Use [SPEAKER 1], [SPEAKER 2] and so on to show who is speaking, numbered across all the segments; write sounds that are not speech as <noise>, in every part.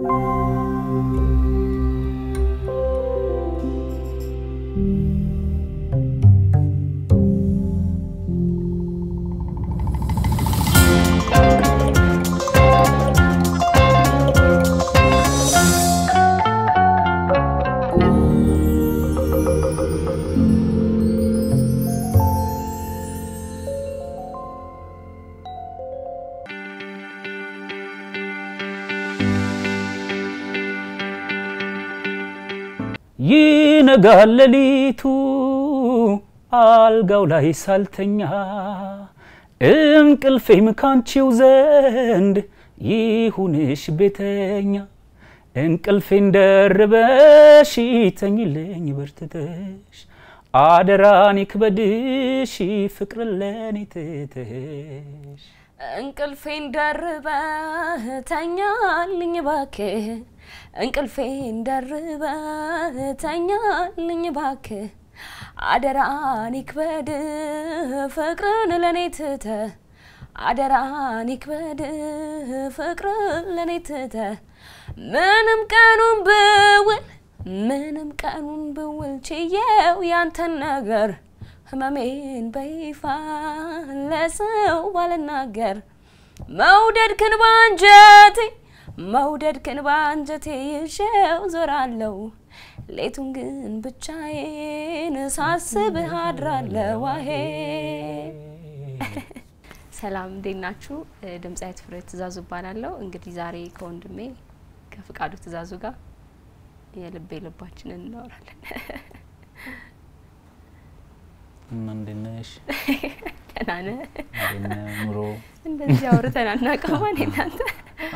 [SPEAKER 1] Thank you ይነጋል ሌሊቱ አልጋው ላይ ሳልተኛ እንቅልፌም ካንቺው ዘንድ ይሁንሽ ቤተኛ እንቅልፌን ደርበሽ ተኝልኝ በርትተሽ አደራን ይክበድሽ ፍቅር ለኔ
[SPEAKER 2] እንቅልፌን ደርበህ ተኛልኝ ባክህ፣ እንቅልፌን ደርበህ ተኛልኝ ባክህ፣ አደራን ይክበድህ ፍቅርን ለእኔ ትተህ፣ አደራን ይክበድህ ፍቅርን ለእኔ ትተህ፣ ምንም ቀኑን ብውል ምንም ቀኑን ብውል ችዬው ያንተን ነገር ህመሜን በይፋ ለሰው ባልናገር መውደድክን ባንጀቴ መውደድክን ባንጀቴ ይዤው ዞራለሁ ሌቱን ግን ብቻዬን ሳስብህ አድራለሁ አሄ <laughs> ሰላም እንዴት ናችሁ? ድምጻዊት ፍሬሕይወት ትእዛዙ እባላለሁ። እንግዲህ ዛሬ ከወንድሜ ከፍቃዱ ትእዛዙ ጋር የልቤ ልባችንን እናወራለን። <laughs> እንዴት ነሽ? ደህና ነህ? ኑሮ እንደዚህ አውርተን አናውቅም። እናንተ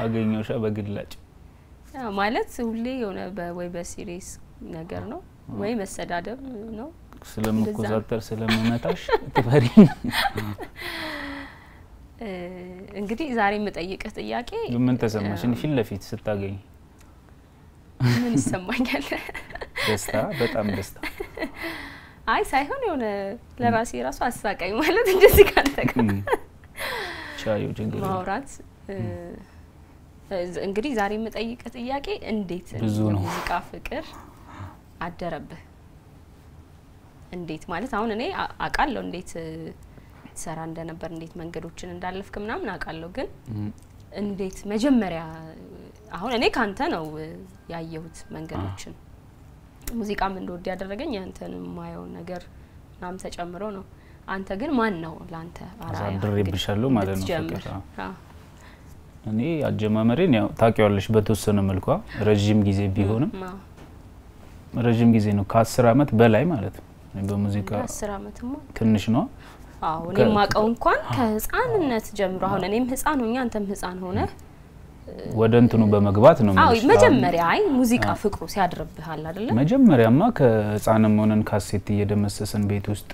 [SPEAKER 3] አገኘሻ በግላጭ
[SPEAKER 2] ማለት ሁሌ የሆነ ወይ በሲሪየስ ነገር ነው ወይ መሰዳደብ ነው። ስለምኮዛተር ስለምመታሽ ትፈሪ። እንግዲህ ዛሬ የምጠይቅህ ጥያቄ ምን ተሰማሽ? ፊት
[SPEAKER 3] ለፊት ስታገኝ ምን
[SPEAKER 2] ይሰማኛል?
[SPEAKER 3] ደስታ፣ በጣም ደስታ
[SPEAKER 2] አይ ሳይሆን የሆነ ለራሴ ራሱ አሳቃኝ ማለት እንደዚህ ካንተ ጋር ማውራት እንግዲህ ዛሬ የምጠይቅ ጥያቄ እንዴት ብዙ ነው ሙዚቃ ፍቅር አደረብህ? እንዴት ማለት አሁን እኔ አውቃለሁ እንዴት ሰራ እንደነበር እንዴት መንገዶችን እንዳለፍክ ምናምን አውቃለሁ። ግን እንዴት መጀመሪያ አሁን እኔ ካንተ ነው ያየሁት መንገዶችን ሙዚቃም እንደወድ ያደረገኝ ያንተን የማየው ነገር ናም ተጨምሮ ነው። አንተ ግን ማን ነው ለአንተ አድሬብሻለሁ ማለት ነው ፍቅር?
[SPEAKER 3] እኔ አጀማመሬን ያው ታውቂዋለሽ በተወሰነ መልኳ ረዥም ጊዜ ቢሆንም ረዥም ጊዜ ነው ከአስር አመት በላይ ማለት ነው በሙዚቃ አስር አመትማ ትንሽ ነው።
[SPEAKER 2] አዎ እኔ ማቀው እንኳን ከህፃንነት ጀምሮ አሁን እኔም ህፃን ሆኜ አንተም ህፃን ሆነህ
[SPEAKER 3] ወደ እንትኑ በመግባት ነው። አዎ መጀመሪያ
[SPEAKER 2] አይ ሙዚቃ ፍቅሩ ሲያድርብሃል አይደለ?
[SPEAKER 3] መጀመሪያማ ከህፃንም ሆነን ካሴት እየደመሰሰን ቤት ውስጥ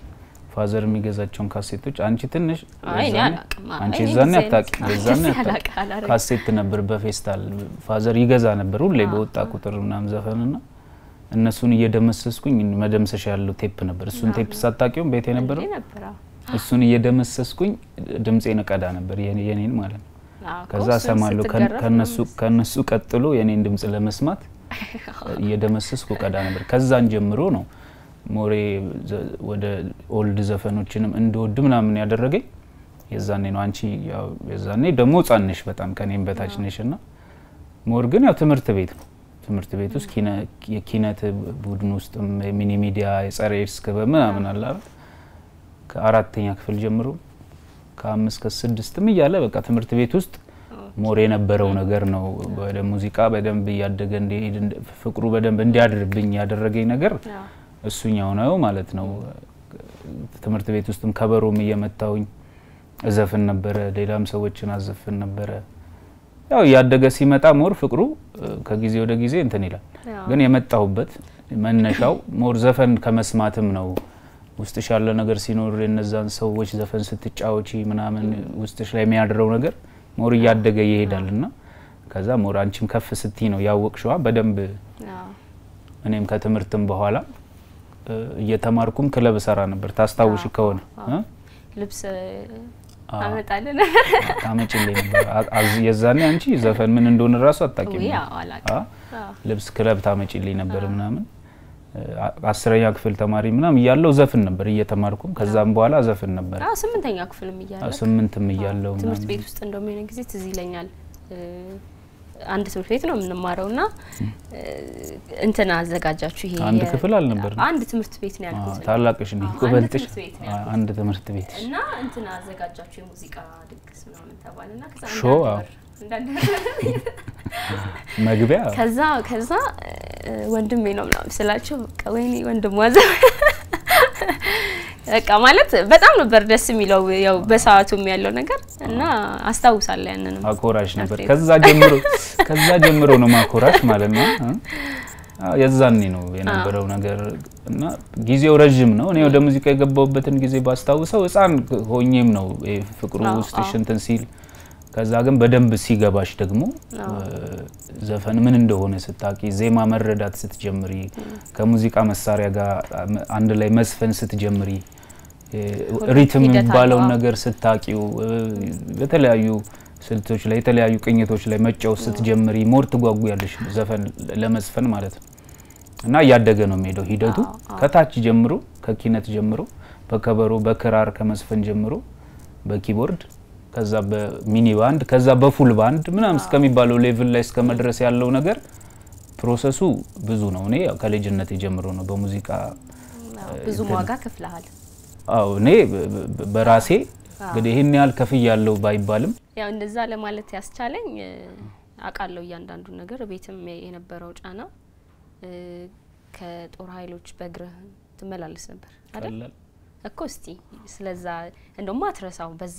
[SPEAKER 3] ፋዘር የሚገዛቸውን ካሴቶች አንቺ ትንሽ አንቺ ዛኔ አታቂ ዛኔ ካሴት ነበር በፌስታል ፋዘር ይገዛ ነበር ሁሌ በወጣ ቁጥር ምናምን ዘፈንና እነሱን እየደመሰስኩኝ መደምሰሻ ያለው ቴፕ ነበር። እሱን ቴፕ ሳታቂውም ቤት የነበረው እሱን እየደመሰስኩኝ ድምጼ ነቀዳ ነበር የኔን ማለት ነው። ከዛ ሰማለሁ። ከነሱ ከነሱ ቀጥሎ የኔን ድምጽ ለመስማት እየደመሰስኩ ቀዳ ነበር። ከዛን ጀምሮ ነው ሞሬ ወደ ኦልድ ዘፈኖችንም እንድወድ ምናምን ያደረገኝ የዛኔ ነው። አንቺ ያው የዛኔ ደግሞ ጻንሽ በጣም ከኔም በታች ነሽ ና ሞር ግን ያው ትምህርት ቤት ነው። ትምህርት ቤት ውስጥ የኪነት ቡድን ውስጥም ሚኒ ሚዲያ የጸረ ኤድስ ክበብ ምናምን አለ ከአራተኛ ክፍል ጀምሮ ከአምስት ከስድስትም እያለ በቃ ትምህርት ቤት ውስጥ ሞር የነበረው ነገር ነው። ሙዚቃ በደንብ እያደገ እንዲሄድ ፍቅሩ በደንብ እንዲያድርብኝ ያደረገኝ ነገር እሱኛው ነው ማለት ነው። ትምህርት ቤት ውስጥም ከበሮም እየመታውኝ እዘፍን ነበረ፣ ሌላም ሰዎችን አዘፍን ነበረ። ያው እያደገ ሲመጣ ሞር ፍቅሩ ከጊዜ ወደ ጊዜ እንትን ይላል። ግን የመጣሁበት መነሻው ሞር ዘፈን ከመስማትም ነው። ውስጥሽ ያለ ነገር ሲኖር የነዛን ሰዎች ዘፈን ስትጫወቺ ምናምን ውስጥሽ ላይ የሚያድረው ነገር ሞር እያደገ ይሄዳል እና ከዛ ሞር አንቺም ከፍ ስትይ ነው ያወቅሽዋ በደንብ እኔም ከትምህርትም በኋላ እየተማርኩም ክለብ ሰራ ነበር። ታስታውሽ ከሆነ
[SPEAKER 2] ልብስ ነበር።
[SPEAKER 3] የዛኔ አንቺ ዘፈን ምን እንደሆነ ራሱ አታቂ ልብስ ክለብ ታመጭልኝ ነበር ምናምን አስረኛ ክፍል ተማሪ ምናም እያለው ዘፍን ነበር እየተማርኩም። ከዛም በኋላ ዘፍን ነበር።
[SPEAKER 2] አዎ ስምንተኛ ክፍልም እያለ
[SPEAKER 3] ስምንትም
[SPEAKER 1] እያለው ትምህርት ቤት
[SPEAKER 2] ውስጥ እንደውም የሆነ ጊዜ ትዝ ይለኛል አንድ ትምህርት ቤት ነው የምንማረው እና እንትን አዘጋጃችሁ ይሄ አንድ ክፍል አልነበር አንድ ትምህርት ቤት ነው ያልኩት። ታላቅሽ ነኝ እኮ አንድ ትምህርት ቤት እና እንትን አዘጋጃችሁ የሙዚቃ ድግስ ምናምን ተባለ እና ከዛ ሾ <laughs> መግቢያ ከዛ ከዛ ወንድሜ ነው ምናምን ስላቸው በቃ ወይኔ ወንድም ዋዘ <laughs> በቃ ማለት በጣም ነበር ደስ የሚለው ያው በሰዓቱም ያለው ነገር እና አስታውሳለሁ። ያንንም አኮራሽ ነበር። ከዛ ጀምሮ
[SPEAKER 3] <laughs> ከዛ ጀምሮ ነው ማኮራሽ ማለት ነው። የዛኔ ነው የነበረው ነገር እና ጊዜው ረዥም ነው። እኔ ወደ ሙዚቃ የገባሁበትን ጊዜ ባስታውሰው ህፃን ሆኜም ነው ፍቅሩ ውስጥ ሽንትን ሲል ከዛ ግን በደንብ ሲገባሽ ደግሞ ዘፈን ምን እንደሆነ ስታቂ፣ ዜማ መረዳት ስትጀምሪ፣ ከሙዚቃ መሳሪያ ጋር አንድ ላይ መዝፈን ስትጀምሪ፣ ሪትም የሚባለውን ነገር ስታቂው፣ በተለያዩ ስልቶች ላይ የተለያዩ ቅኝቶች ላይ መጫወት ስትጀምሪ፣ ሞር ትጓጉ ያለሽ ዘፈን ለመዝፈን ማለት ነው። እና እያደገ ነው የሚሄደው ሂደቱ ከታች ጀምሮ ከኪነት ጀምሮ በከበሮ በክራር ከመዝፈን ጀምሮ በኪቦርድ ከዛ በሚኒ ባንድ ከዛ በፉል ባንድ ምናምን እስከሚባለው ሌቭል ላይ እስከ መድረስ ያለው ነገር ፕሮሰሱ ብዙ ነው። እኔ ከልጅነት የጀምሮ ነው በሙዚቃ ብዙ ዋጋ ከፍለሃል። አዎ እኔ በራሴ እንግዲህ ይህን ያህል ከፍ ያለው ባይባልም
[SPEAKER 2] ያው እንደዛ ለማለት ያስቻለኝ አውቃለሁ እያንዳንዱ ነገር ቤትም የነበረው ጫና ከጦር ኃይሎች በእግርህ ትመላለስ ነበር አይደል? እኮ እስቲ ስለዛ እንደውም አትረሳው በዛ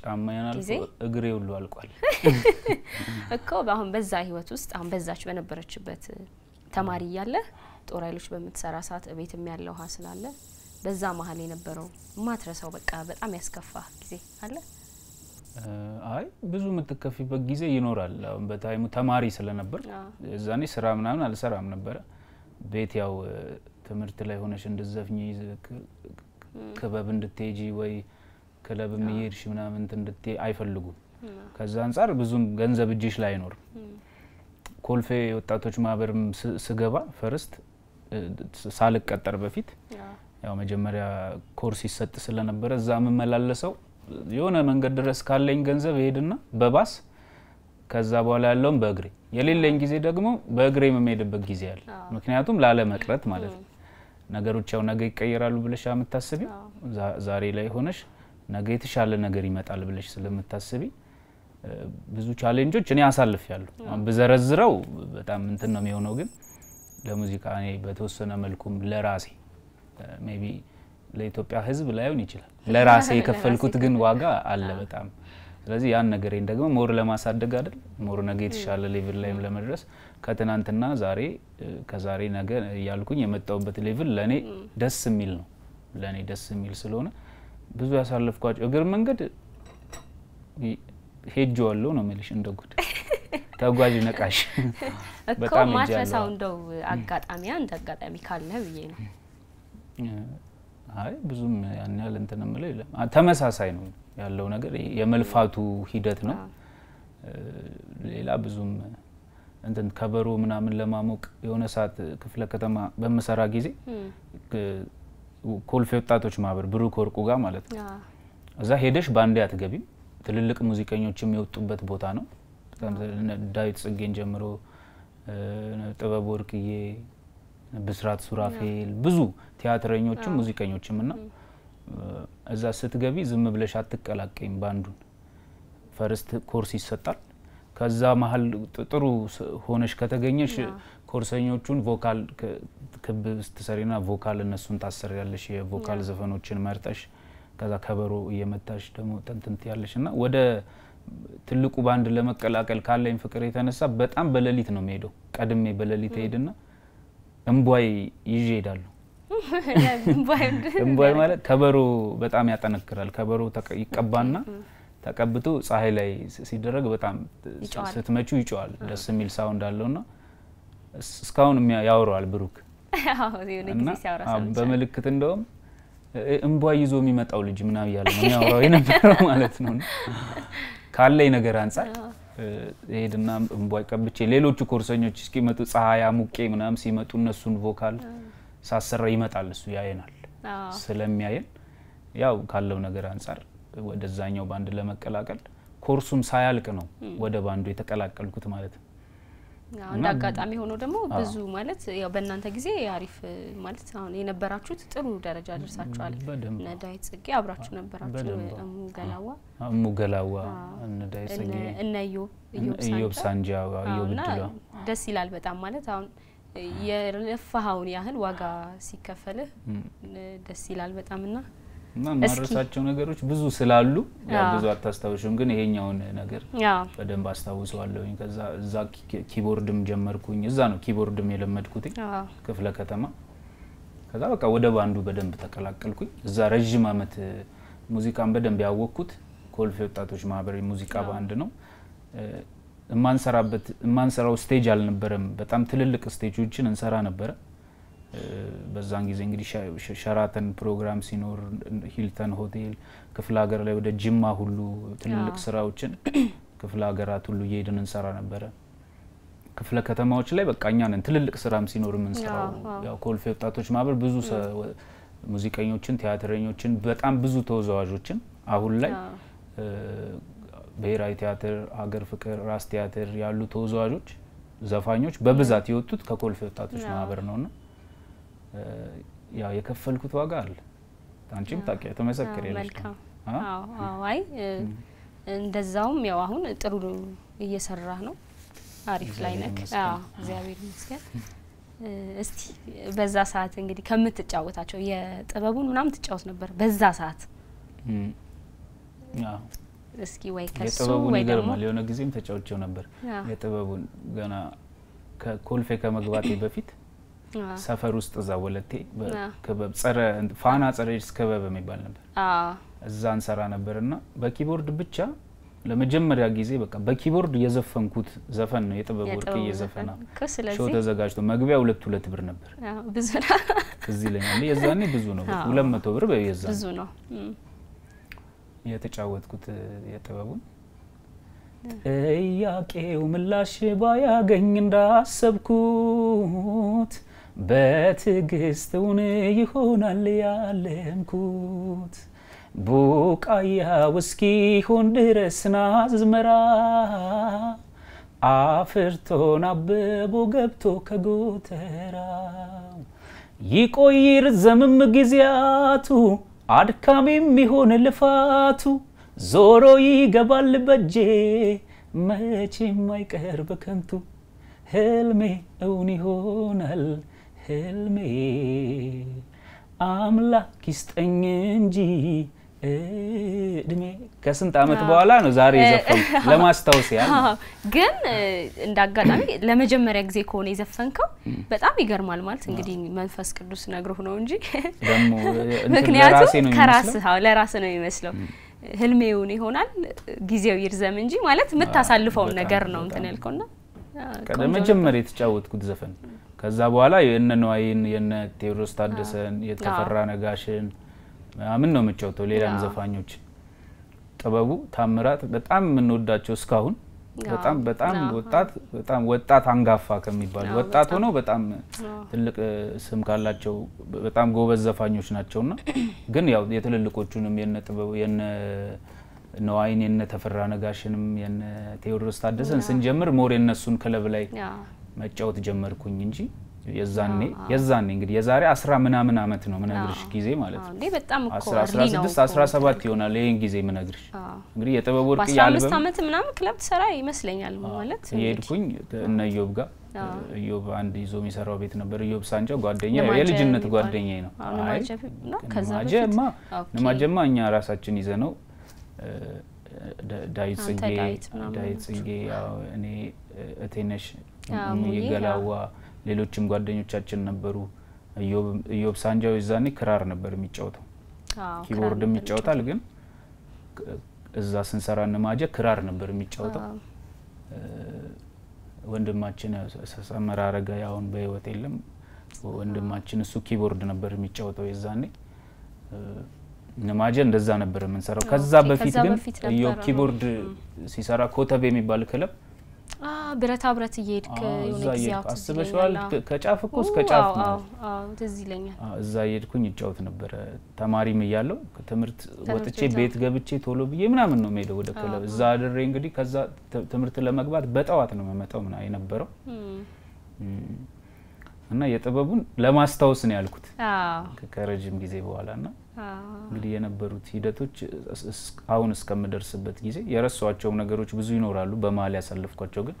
[SPEAKER 3] ጫማ ያናል እግሬ ሁሉ አልቋል
[SPEAKER 2] <laughs> እኮ አሁን በዛ ህይወት ውስጥ አሁን በዛች በነበረችበት ተማሪ እያለ ጦር ኃይሎች በምትሰራ ሰዓት እቤትም ያለው ውሃ ስላለ በዛ መሀል የነበረው ማትረሳው በቃ በጣም ያስከፋ ጊዜ አለ?
[SPEAKER 3] አይ ብዙ የምትከፊበት ጊዜ ይኖራል። አሁን በታይሙ ተማሪ ስለነበር እዛኔ ስራ ምናምን አልሰራም ነበረ። ቤት ያው ትምህርት ላይ ሆነሽ እንድዘፍኝ ክበብ እንድትሄጂ ወይ ክለብ የሚሄድሽ ምናምን እንድት አይፈልጉም። ከዛ አንጻር ብዙም ገንዘብ እጅሽ ላይ አይኖርም። ኮልፌ ወጣቶች ማህበርም ስገባ ፈርስት ሳልቀጠር በፊት ያው መጀመሪያ ኮርስ ይሰጥ ስለነበረ እዛ የምመላለሰው የሆነ መንገድ ድረስ ካለኝ ገንዘብ ሄድና በባስ ከዛ በኋላ ያለውን በእግሬ የሌለኝ ጊዜ ደግሞ በእግሬ የምሄድበት ጊዜ አለ። ምክንያቱም ላለመቅረት ማለት ነው። ነገሮች ያው ነገ ይቀየራሉ ብለሽ የምታስቢ ዛሬ ላይ ሆነሽ ነገ የተሻለ ነገር ይመጣል ብለሽ ስለምታስቢ ብዙ ቻሌንጆች እኔ አሳልፍ ያሉ ብዘረዝረው በጣም እንትን ነው የሚሆነው። ግን ለሙዚቃ እኔ በተወሰነ መልኩም ለራሴ ሜይ ቢ ለኢትዮጵያ ሕዝብ ላይሆን ይችላል ለራሴ የከፈልኩት ግን ዋጋ አለ በጣም ስለዚህ ያን ነገሬን ደግሞ ሞር ለማሳደግ አይደል ሞር ነገ የተሻለ ሌቭል ላይም ለመድረስ ከትናንትና ዛሬ ከዛሬ ነገ እያልኩኝ የመጣውበት ሌቭል ለእኔ ደስ የሚል ነው። ለእኔ ደስ የሚል ስለሆነ ብዙ ያሳለፍኳቸው እግር መንገድ ሄጄዋለሁ ነው የምልሽ። እንደ ጉድ ተጓዥ ነቃሽ እኮ ማትረሳው እንደው
[SPEAKER 2] አጋጣሚያ እንደ አጋጣሚ ካለ ብዬ ነው።
[SPEAKER 3] አይ ብዙም ያን ያህል እንትን የምለው የለም። ተመሳሳይ ነው ያለው ነገር የመልፋቱ ሂደት ነው። ሌላ ብዙም እንትን ከበሮ ምናምን ለማሞቅ የሆነ ሰዓት ክፍለ ከተማ በምሰራ ጊዜ ኮልፌ ወጣቶች ማህበር ብሩክ ወርቁ ጋር ማለት ነው። እዛ ሄደሽ በአንዴ አትገቢም። ትልልቅ ሙዚቀኞች የሚወጡበት ቦታ ነው። ዳዊት ጽጌን ጀምሮ ጥበብ ወርቅዬ፣ ብስራት ሱራፌል ብዙ ቲያትረኞችም ሙዚቀኞችም እና እዛ ስትገቢ ዝም ብለሽ አትቀላቀይም። በአንዱን ፈርስት ኮርስ ይሰጣል። ከዛ መሀል ጥሩ ሆነሽ ከተገኘሽ ኮርሰኞቹን ቮካል ክብ ስትሰሪና ቮካል እነሱን ታሰሪያለሽ። የቮካል ዘፈኖችን መርጠሽ ከዛ ከበሮ እየመታሽ ደግሞ ተንትንት ያለሽ እና ወደ ትልቁ ባንድ ለመቀላቀል ካለኝ ፍቅር የተነሳ በጣም በሌሊት ነው የሚሄደው። ቀድሜ በሌሊት ሄድና እምቧይ ይዤ ሄዳለሁ። እምቧይ ማለት ከበሮ በጣም ያጠነክራል። ከበሮ ይቀባና ተቀብቶ ፀሐይ ላይ ሲደረግ በጣም ስትመቹ ይጮዋል። ደስ የሚል ሳውንድ አለውና እስካሁን ያወራዋል ብሩክ
[SPEAKER 2] <laughs>
[SPEAKER 3] በምልክት እንደውም እምቧይ ይዞ የሚመጣው ልጅ ምናብ እያለ ነው የሚያወራው የነበረው <laughs> ማለት ነው። ካለኝ ነገር አንጻር ሄድና እምቧይ ቀብቼ ሌሎቹ ኮርሰኞች እስኪመጡ ፀሐይ አሙቄ ምናም ሲመጡ እነሱን ቮካል ሳሰራ ይመጣል እሱ ያየናል ስለሚያየን ያው ካለው ነገር አንጻር ወደዛኛው ባንድ ለመቀላቀል ኮርሱም ሳያልቅ ነው ወደ ባንዱ የተቀላቀልኩት ማለት ነው።
[SPEAKER 2] እንደ አጋጣሚ ሆኖ ደግሞ ብዙ ማለት ያው በእናንተ ጊዜ አሪፍ ማለት አሁን የነበራችሁት ጥሩ ደረጃ ደርሳችኋል። ነዳይ ጽጌ አብራችሁ ነበራችሁ። ገላዋ
[SPEAKER 3] እሙ ገላዋ ነዳይ ጽጌ እነ
[SPEAKER 2] ኢዮብ ሳንጃ ኢዮብ ድሏ ደስ ይላል በጣም ማለት አሁን የለፋኸውን ያህል ዋጋ ሲከፈልህ ደስ ይላል በጣም ና
[SPEAKER 3] እና ማረሳቸው ነገሮች ብዙ ስላሉ ብዙ አታስታውሽም፣ ግን ይሄኛውን ነገር በደንብ አስታውሰዋለሁኝ። ከዛ እዛ ኪቦርድም ጀመርኩኝ። እዛ ነው ኪቦርድም የለመድኩትኝ ክፍለ ከተማ። ከዛ በቃ ወደ ባንዱ በደንብ ተቀላቀልኩኝ። እዛ ረዥም አመት ሙዚቃን በደንብ ያወቅኩት ኮልፌ ወጣቶች ማህበር ሙዚቃ ባንድ ነው። የማንሰራበት የማንሰራው ስቴጅ አልነበረም። በጣም ትልልቅ ስቴጆችን እንሰራ ነበረ። በዛን ጊዜ እንግዲህ ሸራተን ፕሮግራም ሲኖር፣ ሂልተን ሆቴል፣ ክፍለ ሀገር ላይ ወደ ጅማ ሁሉ ትልልቅ ስራዎችን ክፍለ ሀገራት ሁሉ እየሄድን እንሰራ ነበረ። ክፍለ ከተማዎች ላይ በቃ እኛ ነን ትልልቅ ስራም ሲኖር የምንሰራው። ያው ኮልፌ ወጣቶች ማህበር ብዙ ሙዚቀኞችን፣ ቲያትረኞችን፣ በጣም ብዙ ተወዛዋዦችን አሁን ላይ ብሔራዊ ቲያትር፣ ሀገር ፍቅር፣ ራስ ቲያትር ያሉ ተወዛዋዦች ዘፋኞች በብዛት የወጡት ከኮልፌ ወጣቶች ማህበር ና ያው የከፈልኩት ዋጋ አለ። አንቺም ታቂ ተመሰክር የለሽ
[SPEAKER 2] እንደዛውም ያው አሁን ጥሩ እየሰራ ነው። አሪፍ ላይ ነክ እግዚአብሔር ይመስገን። እስቲ በዛ ሰዓት እንግዲህ ከምትጫወታቸው የጥበቡን ምናምን ትጫወት ነበር በዛ ሰዓት እስኪ ወይ ከሱ ወይ ደግሞ
[SPEAKER 3] የሆነ ጊዜም ተጫውቼው ነበር። የጥበቡን ገና ከኮልፌ ከመግባቴ በፊት ሰፈር ውስጥ እዛ ወለቴ ክበብ ጸረ ፋና ጸረ ኤድስ ክበብ የሚባል ነበር። እዛ እንሰራ ነበር እና በኪቦርድ ብቻ ለመጀመሪያ ጊዜ በቃ በኪቦርድ የዘፈንኩት ዘፈን ነው የጥበብ ወርቅዬ ዘፈና ሾው ተዘጋጅቶ መግቢያ ሁለት ሁለት ብር ነበር። ብዙ ነው ትዝ ይለኛል። የዛኔ
[SPEAKER 1] ብዙ ነው፣ ሁለት መቶ ብር የዛ ብዙ ነው። የተጫወትኩት የጥበቡን ጥያቄው ምላሽ ባያገኝ እንዳሰብኩት በትዕግስት እውን ይሆናል ያለምኩት ቡቃያ እስኪሆን ድረስ ናዝመራ አፍርቶን አበቦ ገብቶ ከጎተራው ይቆይር ዘምም ጊዜያቱ አድካሚም ቢሆን ልፋቱ ዞሮ ይገባል በጄ መቼም አይቀር በከንቱ ህልሜ እውን ይሆናል ህልሜ
[SPEAKER 2] አምላክ ይስጠኝ
[SPEAKER 1] እንጂ እድሜ ከስንት አመት በኋላ ነው ዛሬ የዘፈን
[SPEAKER 2] <laughs> ለማስታወስ ያ ግን እንደ አጋጣሚ ለመጀመሪያ ጊዜ ከሆነ የዘፈንከው በጣም ይገርማል። ማለት እንግዲህ መንፈስ ቅዱስ ነግሮህ ነው እንጂ
[SPEAKER 1] ደግሞ <laughs> ምክንያቱም ከራስህ
[SPEAKER 2] ለራስ ነው የሚመስለው። ህልሜውን ይሆናል ጊዜው ይርዘም እንጂ ማለት የምታሳልፈውን ነገር ነው እንትን ያልከውና
[SPEAKER 3] መጀመሪያ የተጫወትኩት ዘፈን ከዛ በኋላ የነ ነዋይን የነ ቴዎድሮስ ታደሰን የተፈራ ነጋሽን ምናምን ነው የምጫወተው። ሌላም ዘፋኞች ጥበቡ ታምራት በጣም የምንወዳቸው እስካሁን በጣም በጣም ወጣት በጣም ወጣት አንጋፋ ከሚባሉ ወጣት ሆነው በጣም ትልቅ ስም ካላቸው በጣም ጎበዝ ዘፋኞች ናቸውና <clears throat> ግን ያው የትልልቆቹንም የነ ጥበቡ የነ ነዋይን የነ ተፈራ ነጋሽንም የነ ቴዎድሮስ ታደሰን ስንጀምር ሞር የነሱን ክለብ ላይ መጫወት ጀመርኩኝ እንጂ የዛኔ የዛኔ እንግዲህ የዛሬ አስራ ምናምን አመት ነው ምነግርሽ ጊዜ ማለት ነው።
[SPEAKER 2] በጣም አስራ ስድስት አስራ
[SPEAKER 3] ሰባት ይሆናል ይህን ጊዜ ምነግርሽ። እንግዲህ የጥበብ ወርቅ የአልበም አመት
[SPEAKER 2] ምናምን ክለብ ትሰራ ይመስለኛል ማለት
[SPEAKER 3] የሄድኩኝ እነ ዮብ ጋር ኢዮብ አንድ ይዞ የሚሰራው ቤት ነበር። ኢዮብ ሳንጫ ጓደኛ የልጅነት ጓደኛ ነው።
[SPEAKER 2] ማጀማ ንማጀማ
[SPEAKER 3] እኛ ራሳችን ይዘ ነው ዳዊት ጽጌ ዳዊት ጽጌ እኔ እቴነሽ ሙዬ ሌሎችም ጓደኞቻችን ነበሩ። ኢዮብ ሳንጃው የዛኔ ክራር ነበር የሚጫወተው፣ ኪቦርድም ይጫወታል፣ ግን እዛ ስንሰራ እንማጀ ክራር ነበር የሚጫወተው። ወንድማችን ሰመራ አረጋ አሁን በህይወት የለም። ወንድማችን እሱ ኪቦርድ ነበር የሚጫወተው የዛኔ። ንማጀ እንደዛ ነበር የምንሰራው። ከዛ በፊት ግን ኢዮብ ኪቦርድ ሲሰራ ኮተቤ የሚባል ክለብ
[SPEAKER 2] ብረታ ብረት እየሄድክ የሆነ ጊዜ አስበሽዋል።
[SPEAKER 3] ከጫፍ እኮ እስከ ጫፍ ትዝ ይለኛል። እዛ እየሄድኩኝ እጫወት ነበረ ተማሪም ትምህርት ወጥቼ ቤት ገብቼ ቶሎ ብዬ ምናምን ነው የምሄደው ወደ ክለብ። እዛ አድሬ እንግዲህ ከዛ ትምህርት ለመግባት በጠዋት ነው የምመጣው ምና የነበረው እና የጥበቡን ለማስታወስ ነው ያልኩት ከረጅም ጊዜ በኋላ ና እንግዲህ የነበሩት ሂደቶች አሁን እስከምደርስበት ጊዜ የረሷቸውም ነገሮች ብዙ ይኖራሉ። በመሀል ያሳለፍኳቸው ግን <clears throat>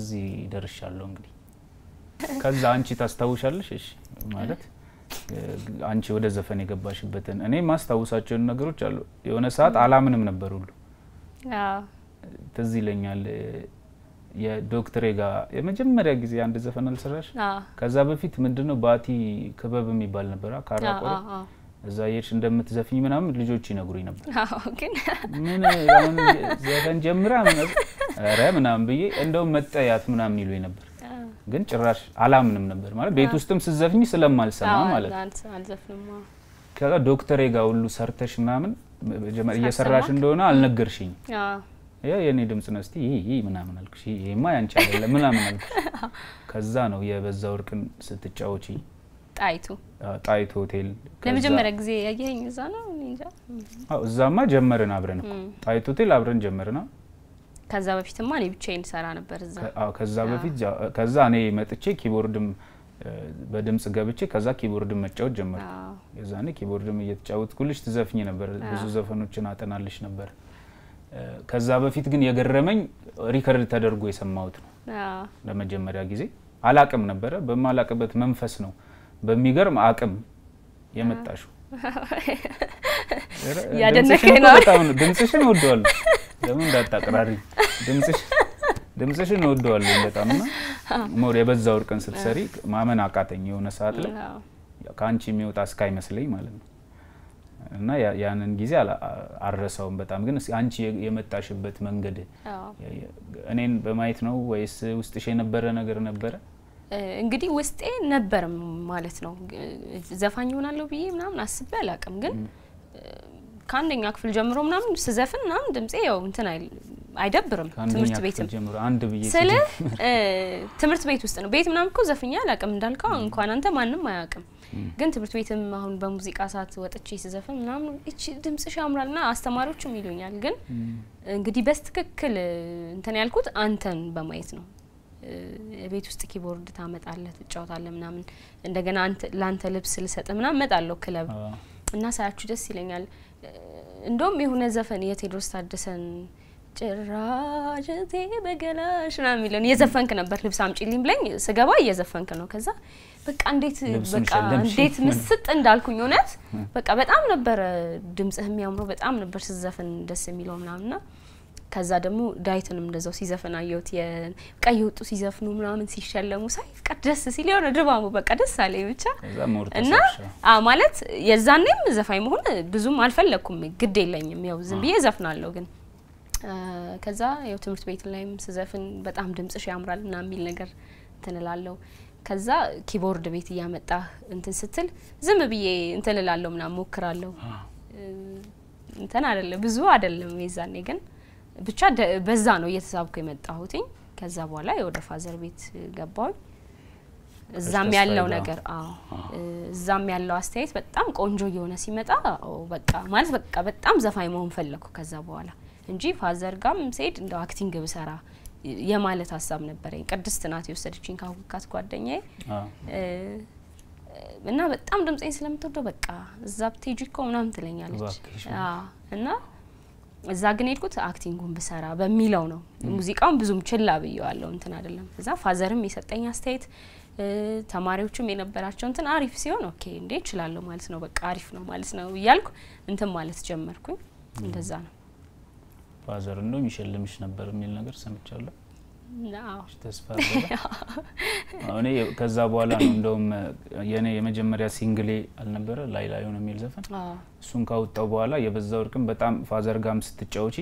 [SPEAKER 3] እዚህ ደርሻለሁ። እንግዲህ ከዛ አንቺ ታስታውሻለሽ? እሺ ማለት አንቺ ወደ ዘፈን የገባሽበትን እኔ ማስታውሳቸውን ነገሮች አሉ። የሆነ ሰዓት አላምንም ነበር ሁሉ ትዝ ይለኛል። የዶክትሬ ጋር የመጀመሪያ ጊዜ አንድ ዘፈን አልሰራሽ? ከዛ በፊት ምንድነው ባቲ ክበብ የሚባል ነበር ካራቆ እዛ የሽ እንደምትዘፍኝ ምናምን ልጆች ይነግሩኝ ነበር።
[SPEAKER 2] ግን
[SPEAKER 1] ምን
[SPEAKER 3] ዘፈን ጀምራ ረ ምናምን ብዬ እንደውም መጠያት ምናምን ይሉኝ ነበር። ግን ጭራሽ አላምንም ነበር ማለት ቤት ውስጥም ስዘፍኝ ስለማልሰማ ማለት
[SPEAKER 2] ነው።
[SPEAKER 3] ከዛ ዶክተሬ ጋር ሁሉ ሰርተሽ ምናምን እየሰራሽ እንደሆነ አልነገርሽኝ የኔ ድምጽ ነው እስቲ ይህ ምናምን አልኩሽ፣ ይሄማ ያንቺ አይደለም ምናምን አልኩሽ። <laughs> ከዛ ነው የበዛ ወርቅን ስትጫወቺ ጣይቱ ጣይቱ ሆቴል
[SPEAKER 2] ለመጀመሪያ ጊዜ ያየኝ እዛ ነው። እንጃ
[SPEAKER 3] አው እዛማ ጀመርን አብረን እኮ ጣይቱ ሆቴል አብረን ጀመርና
[SPEAKER 2] ከዛ በፊትማ እኔ ብቻዬን ሰራ ነበር እዛ።
[SPEAKER 3] አው ከዛ በፊት ከዛ እኔ መጥቼ ኪቦርድም በድምጽ ገብቼ ከዛ ኪቦርድም መጫወት ጀመርኩ። የዛኔ ኪቦርድም እየተጫወትኩልሽ ትዘፍኝ ነበር፣ ብዙ ዘፈኖችን አጠናልሽ ነበር። ከዛ በፊት ግን የገረመኝ ሪከርድ ተደርጎ የሰማሁት ነው ለመጀመሪያ ጊዜ አላቅም ነበረ። በማላቅበት መንፈስ ነው በሚገርም አቅም የመጣሹ
[SPEAKER 2] ያደነቀኝ ነው በጣም
[SPEAKER 3] ድምጽሽን እወደዋለሁ። ለምን እንዳታቅራሪ ድምጽሽን እወደዋለሁ በጣም ና ሞር የበዛ ወርቅን ስትሰሪ ማመን አቃተኝ የሆነ ሰዓት ላይ ከአንቺ የሚወጣ እስካይመስለኝ ማለት ነው። እና ያንን ጊዜ አረሰውም በጣም ግን አንቺ የመጣሽበት መንገድ እኔን በማየት ነው ወይስ ውስጥሽ የነበረ ነገር ነበረ?
[SPEAKER 2] እንግዲህ ውስጤ ነበር ማለት ነው። ዘፋኝ ይሆናለሁ ብዬ ምናምን አስቤ አላቅም፣ ግን ከአንደኛ ክፍል ጀምሮ ምናምን ስዘፍን ምናምን ድምፄ ያው እንትን አይደብርም ትምህርት ቤትም ስለ ትምህርት ቤት ውስጥ ነው። ቤት ምናምን እኮ ዘፍኛ አላውቅም እንዳልከው እንኳን አንተ ማንም አያውቅም። ግን ትምህርት ቤትም አሁን በሙዚቃ ሰዓት ወጥቼ ስዘፍን ምናምን እቺ ድምጽሽ ያምራል ና አስተማሪዎችም ይሉኛል። ግን እንግዲህ በስትክክል እንትን ያልኩት አንተን በማየት ነው። ቤት ውስጥ ኪቦርድ ታመጣለህ፣ ትጫወታለህ ምናምን። እንደገና ለአንተ ልብስ ልሰጥ ምናምን እመጣለሁ ክለብ እና ሳያችሁ ደስ ይለኛል። እንደውም የሆነ ዘፈን የቴድሮስ ታደሰን ጭራሽ እቴ በገላሽ ና የሚለውን እየዘፈንክ ነበር። ልብስ አምጪልኝ ብለኝ ስገባ እየዘፈንክ ነው። ከዛ በቃ እንዴት በቃ እንዴት ምስጥ እንዳልኩኝ እውነት በቃ በጣም ነበረ ድምጽህ የሚያምረው በጣም ነበር ስዘፍን ደስ የሚለው ምናምንና ከዛ ደግሞ ዳዊትንም እንደዛው ሲዘፍን አየሁት። ቀይ የወጡ ሲዘፍኑ ምናምን ሲሸለሙ ሳይ በቃ ደስ ሲል የሆነ ድባቡ በቃ ደስ አለኝ ብቻ እና ማለት የዛኔም ዘፋኝ መሆን ብዙም አልፈለግኩም፣ ግድ የለኝም ያው ዝም ብዬ ዘፍናለሁ ግን ከዛ ያው ትምህርት ቤት ላይም ስዘፍን በጣም ድምጽሽ ያምራል ና የሚል ነገር እንትንላለሁ ከዛ ኪቦርድ ቤት እያመጣ እንትን ስትል ዝም ብዬ እንትንላለሁ ምና ሞክራለሁ እንትን አይደለም ብዙ አይደለም የዛኔ ግን ብቻ በዛ ነው እየተሳብኩ የመጣሁትኝ ከዛ በኋላ የወደ ፋዘር ቤት ገባሁኝ
[SPEAKER 1] እዛም ያለው ነገር
[SPEAKER 2] አዎ እዛም ያለው አስተያየት በጣም ቆንጆ እየሆነ ሲመጣ በቃ ማለት በቃ በጣም ዘፋኝ መሆን ፈለግኩ ከዛ በኋላ እንጂ ፋዘር ጋም ስሄድ እንደው አክቲንግ ብሰራ የማለት ሀሳብ ነበረኝ። ቅድስት ናት የወሰደችኝ ካሁካት ጓደኛዬ እና በጣም ድምፄን ስለምትወደው በቃ እዛ ብትሄጂ እኮ ምናምን ትለኛለች እና እዛ ግን ሄድኩት አክቲንጉን ብሰራ በሚለው ነው። ሙዚቃውን ብዙም ችላ ብየዋለሁ፣ እንትን አይደለም። እዛ ፋዘርም የሰጠኝ አስተያየት ተማሪዎችም የነበራቸው እንትን አሪፍ ሲሆን ኦኬ እንዴ እችላለሁ ማለት ነው፣ በቃ አሪፍ ነው ማለት ነው እያልኩ እንትን ማለት ጀመርኩኝ። እንደዛ ነው።
[SPEAKER 3] ፋዘር እንደውም ይሸልምሽ ነበር የሚል ነገር ሰምቻለሁ። ተስፋ እኔ ከዛ በኋላ ነው እንደውም የኔ የመጀመሪያ ሲንግሌ አልነበረ ላይ ላዩ ነው የሚል ዘፈን እሱን ካወጣው በኋላ የበዛ ወርቅን በጣም ፋዘር ጋም ስትጫወቺ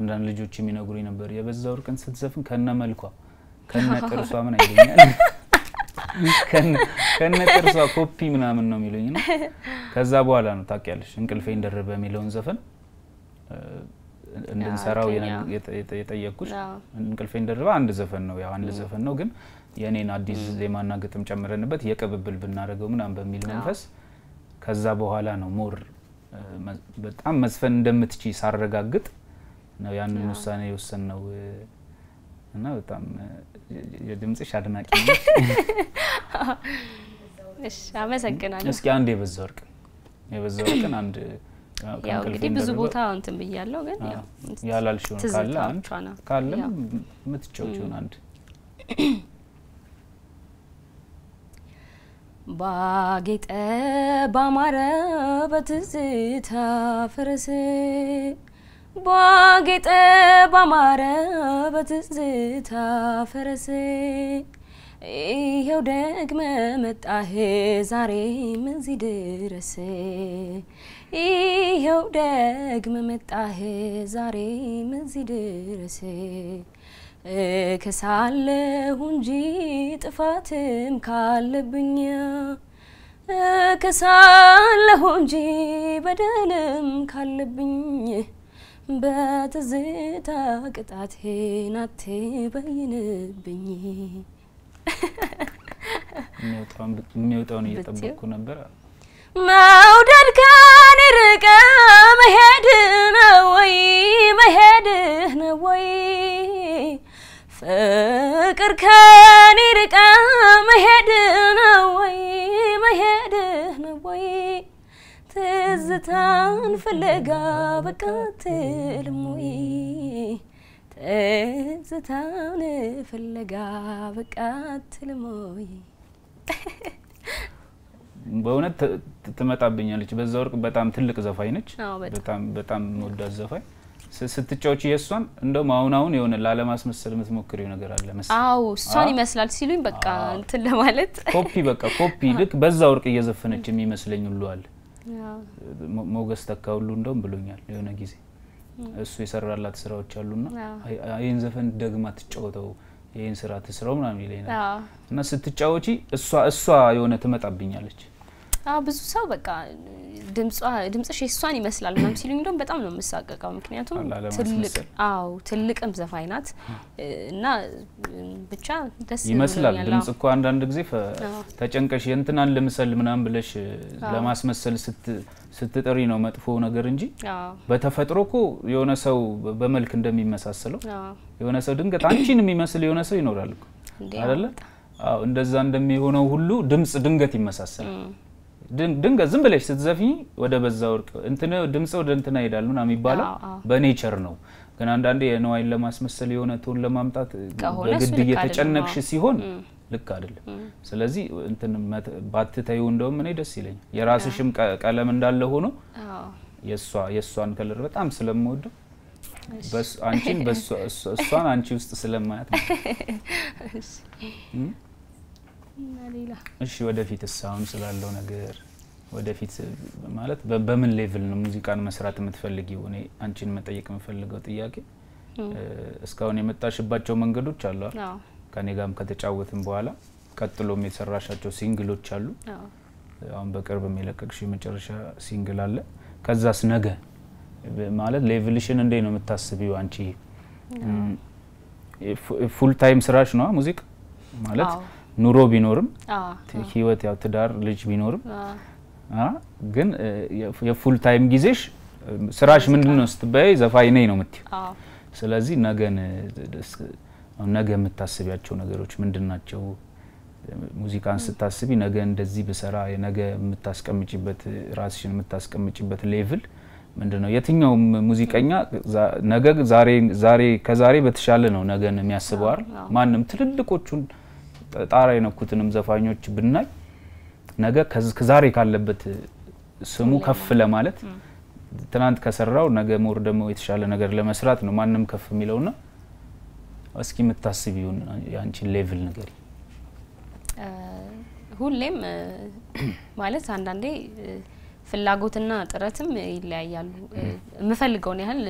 [SPEAKER 3] አንዳንድ ልጆች የሚነግሩኝ ነበር የበዛ ወርቅን ስትዘፍን ከነ መልኳ ከነ ጥርሷ ምን አይገኛል ከነ ጥርሷ ኮፒ ምናምን ነው የሚሉኝ። ነው። ከዛ በኋላ ነው ታውቂያለሽ እንቅልፌ እንደረበ የሚለውን ዘፈን እንድንሰራው የጠየቅኩሽ እንቅልፌ እንደርባ አንድ ዘፈን ነው ያው አንድ ዘፈን ነው ግን የእኔን አዲስ ዜማና ግጥም ጨምረንበት የቅብብል ብናደርገው ምናምን በሚል መንፈስ ከዛ በኋላ ነው ሞር በጣም መዝፈን እንደምትቺ ሳረጋግጥ ነው ያንን ውሳኔ የወሰን ነው እና በጣም የድምጽሽ አድናቂ
[SPEAKER 2] አመሰግናለሁ። እስኪ
[SPEAKER 3] አንድ የበዛ ወርቅን የበዛ ወርቅን አንድ ያው እንግዲህ ብዙ ቦታ
[SPEAKER 2] እንትን ብያለሁ፣ ግን ያላልሽውን ካለ አንድ ካለም
[SPEAKER 3] የምትጫወቺውን አንድ
[SPEAKER 2] <clears throat> ባጌጠ ባማረ በትዝታ ፈረስ ባጌጠ ባማረ በትዝታ ፈረስ ይኸው ደግመ መጣህ ዛሬ ምንዚህ ድረስ ይኸው ደግመ መጣህ ዛሬም እዚህ ድረስ እከሳለሁ እንጂ ጥፋትም ካለብኝ እከሳለሁ እንጂ በደልም ካለብኝ በትዝታ ቅጣቴን አትበይንብኝ።
[SPEAKER 3] የሚወጣውን እየጠበቅኩ ነበር።
[SPEAKER 2] መውደድ ከኔ ርቀህ መሄድ ነው ወይ መሄድህ ነው ወይ ፍቅር ከኔ ርቀህ መሄድህ ነው ወይ መሄድህ ነው ወይ ትዝታን ፍለጋ በቃ ትልም ወይ ትዝታን ፍለጋ በቃ ትልም ወይ <laughs>
[SPEAKER 3] በእውነት ትመጣብኛለች። በዛ ወርቅ በጣም ትልቅ ዘፋኝ ነች። በጣም በጣም የምወዳት ዘፋኝ ስትጫዎች የእሷን እንደውም አሁን አሁን የሆነ ላለማስመሰል የምትሞክሪው ነገር አለ
[SPEAKER 2] መሰለኝ። አዎ እሷን ይመስላል ሲሉኝ በቃ እንትን ለማለት
[SPEAKER 3] ኮፒ በቃ ኮፒ ልክ በዛ ወርቅ እየዘፈነች የሚመስለኝ ሁሉ አለ። ሞገስ ተካ ሁሉ እንደውም ብሎኛል የሆነ ጊዜ እሱ የሰራላት ስራዎች አሉና ይህን ዘፈን ደግማ ትጫወተው ይህን ስራ ትስራው ምናምን ይለኝ ነበር እና ስትጫወቺ እሷ እሷ የሆነ ትመጣብኛለች።
[SPEAKER 2] ብዙ ሰው በቃ ድምጽሽ የእሷን ይመስላል ምናምን ሲሉኝ እንደውም በጣም ነው የምሳቀቀው። ምክንያቱም ትልቅ አዎ ትልቅም ዘፋኝ ናት እና ብቻ ደስ ይመስላል። ድምጽ
[SPEAKER 3] እኮ አንዳንድ ጊዜ ተጨንቀሽ የእንትናን ልምሰል ምናምን ብለሽ ለማስመሰል ስት ስትጥሪ ነው መጥፎ ነገር እንጂ በተፈጥሮ እኮ የሆነ ሰው በመልክ እንደሚመሳሰለው የሆነ ሰው ድንገት አንቺን የሚመስል የሆነ ሰው ይኖራል አይደለ? አዎ እንደዛ እንደሚሆነው ሁሉ ድምጽ ድንገት ይመሳሰላል። ድንገት ዝም ብለሽ ስትዘፍኝ ወደ በዛ ወርቅ እንትን ድምጽ ወደ እንትና ይሄዳል ምናምን የሚባለው በኔቸር ነው። ግን አንዳንዴ የነዋይን ለማስመሰል የሆነ ቶን ለማምጣት በግድ እየተጨነቅሽ ሲሆን ልክ አይደለም። ስለዚህ እንትን ባትተዩ እንደውም እኔ ደስ ይለኛል። የራስሽም ቀለም እንዳለ ሆኖ የእሷ የእሷን ከለር በጣም ስለምወደው አንቺን እሷን አንቺ ውስጥ ስለማያት <laughs> እሺ፣ ወደፊት እስካሁን ስላለው ነገር ወደፊት ማለት በምን ሌቭል ነው ሙዚቃን መስራት የምትፈልጊው? እኔ አንቺን መጠየቅ የምፈልገው ጥያቄ እስካሁን የመጣሽባቸው መንገዶች አሉ ከኔ ጋም ከተጫወትን በኋላ ቀጥሎም የሰራሻቸው ሲንግሎች አሉ። አሁን በቅርብ የሚለቀቅሽ የመጨረሻ ሲንግል አለ። ከዛስ ነገ ማለት ለኤቮሉሽን እንዴ ነው የምታስቢው አንቺ? ፉል ታይም ስራሽ ነዋ ሙዚቃ ማለት ኑሮ ቢኖርም ህይወት ያው ትዳር ልጅ ቢኖርም ግን የፉል ታይም ጊዜሽ ስራሽ ምንድን ነው ስትበያይ ዘፋኝ ነኝ ነው የምትይው። ስለዚህ ነገን ነገ የምታስቢያቸው ነገሮች ምንድን ናቸው? ሙዚቃን ስታስቢ ነገ እንደዚህ ብሰራ ነገ የምታስቀምጭበት ራስሽን የምታስቀምጭበት ሌቭል ምንድን ነው? የትኛውም ሙዚቀኛ ነገ ዛሬ ከዛሬ በተሻለ ነው ነገን የሚያስበው አይደል? ማንም ትልልቆቹን ጣራ የነኩትንም ዘፋኞች ብናይ ነገ ከዛሬ ካለበት ስሙ ከፍ ለማለት ትናንት ከሰራው ነገ ሞር ደግሞ የተሻለ ነገር ለመስራት ነው ማንም ከፍ የሚለውና እስኪ የምታስቢውን የአንቺን ሌቭል ንገሪ።
[SPEAKER 2] ሁሌም ማለት አንዳንዴ ፍላጎትና ጥረትም ይለያያሉ። የምፈልገውን ያህል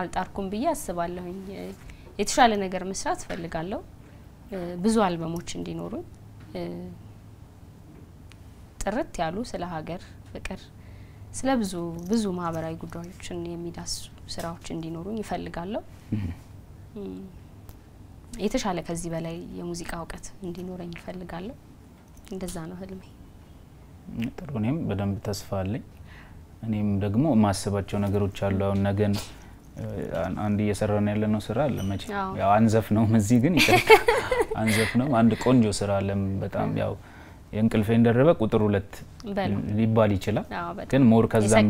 [SPEAKER 2] አልጣርኩም ብዬ አስባለሁኝ። የተሻለ ነገር መስራት እፈልጋለሁ። ብዙ አልበሞች እንዲኖሩኝ ጥርት ያሉ ስለ ሀገር ፍቅር፣ ስለ ብዙ ብዙ ማህበራዊ ጉዳዮችን የሚዳስሱ ስራዎች እንዲኖሩኝ ይፈልጋለሁ። የተሻለ ከዚህ በላይ የሙዚቃ እውቀት እንዲኖረኝ ይፈልጋለሁ። እንደዛ ነው ህልሜ።
[SPEAKER 3] ጥሩ። እኔም በደንብ ተስፋ አለኝ። እኔም ደግሞ የማስባቸው ነገሮች አሉ። አሁን ነገን አንድ እየሰራን ያለነው ስራ አለ መቼ ያው አንዘፍ ነው እዚህ ግን አንዘፍ ነው አንድ ቆንጆ ስራ አለም በጣም ያው የእንቅልፌን ደረበ ቁጥር ሁለት ሊባል ይችላል። ግን ሞር ከዛም